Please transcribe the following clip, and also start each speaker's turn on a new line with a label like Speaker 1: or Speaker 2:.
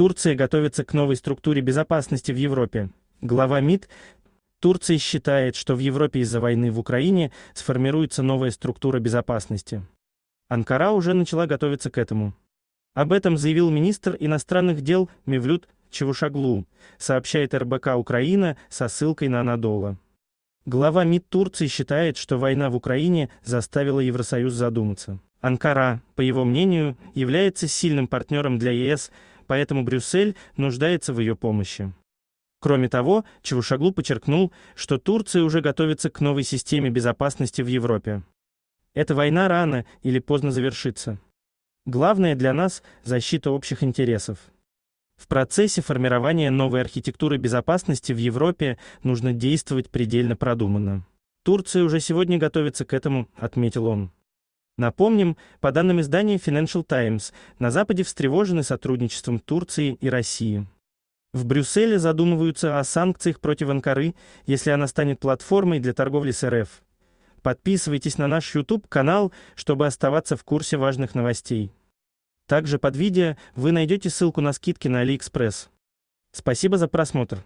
Speaker 1: Турция готовится к новой структуре безопасности в Европе. Глава МИД Турции считает, что в Европе из-за войны в Украине сформируется новая структура безопасности. Анкара уже начала готовиться к этому. Об этом заявил министр иностранных дел Мевлют Чавушаглу, сообщает РБК Украина со ссылкой на Анадола. Глава МИД Турции считает, что война в Украине заставила Евросоюз задуматься. Анкара, по его мнению, является сильным партнером для ЕС поэтому Брюссель нуждается в ее помощи. Кроме того, Чавушаглу подчеркнул, что Турция уже готовится к новой системе безопасности в Европе. Эта война рано или поздно завершится. Главное для нас защита общих интересов. В процессе формирования новой архитектуры безопасности в Европе нужно действовать предельно продуманно. Турция уже сегодня готовится к этому, отметил он. Напомним, по данным издания Financial Times, на Западе встревожены сотрудничеством Турции и России. В Брюсселе задумываются о санкциях против Анкары, если она станет платформой для торговли с РФ. Подписывайтесь на наш YouTube-канал, чтобы оставаться в курсе важных новостей. Также под видео вы найдете ссылку на скидки на AliExpress. Спасибо за просмотр.